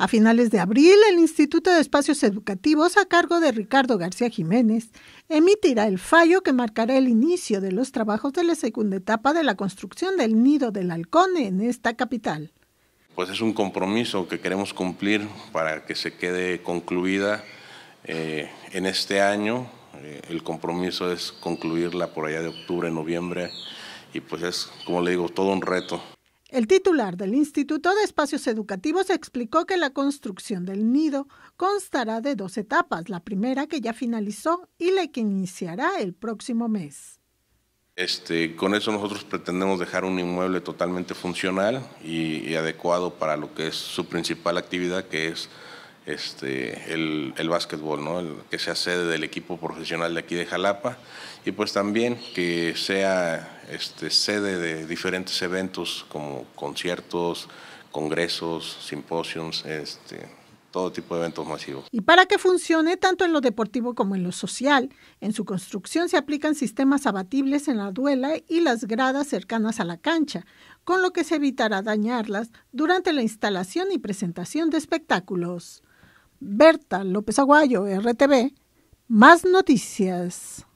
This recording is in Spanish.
A finales de abril, el Instituto de Espacios Educativos, a cargo de Ricardo García Jiménez, emitirá el fallo que marcará el inicio de los trabajos de la segunda etapa de la construcción del nido del halcón en esta capital. Pues es un compromiso que queremos cumplir para que se quede concluida eh, en este año. Eh, el compromiso es concluirla por allá de octubre, noviembre, y pues es, como le digo, todo un reto. El titular del Instituto de Espacios Educativos explicó que la construcción del nido constará de dos etapas, la primera que ya finalizó y la que iniciará el próximo mes. Este, con eso nosotros pretendemos dejar un inmueble totalmente funcional y, adecuado para lo que es su principal actividad, que es este, el, básquetbol, ¿no? el, que sea sede del equipo profesional de aquí de Jalapa y pues también que sea este, sede de diferentes eventos como conciertos, congresos, simposios, este, todo tipo de eventos masivos. Y para que funcione tanto en lo deportivo como en lo social, en su construcción se aplican sistemas abatibles en la duela y las gradas cercanas a la cancha, con lo que se evitará dañarlas durante la instalación y presentación de espectáculos. Berta López Aguayo, RTV, más noticias.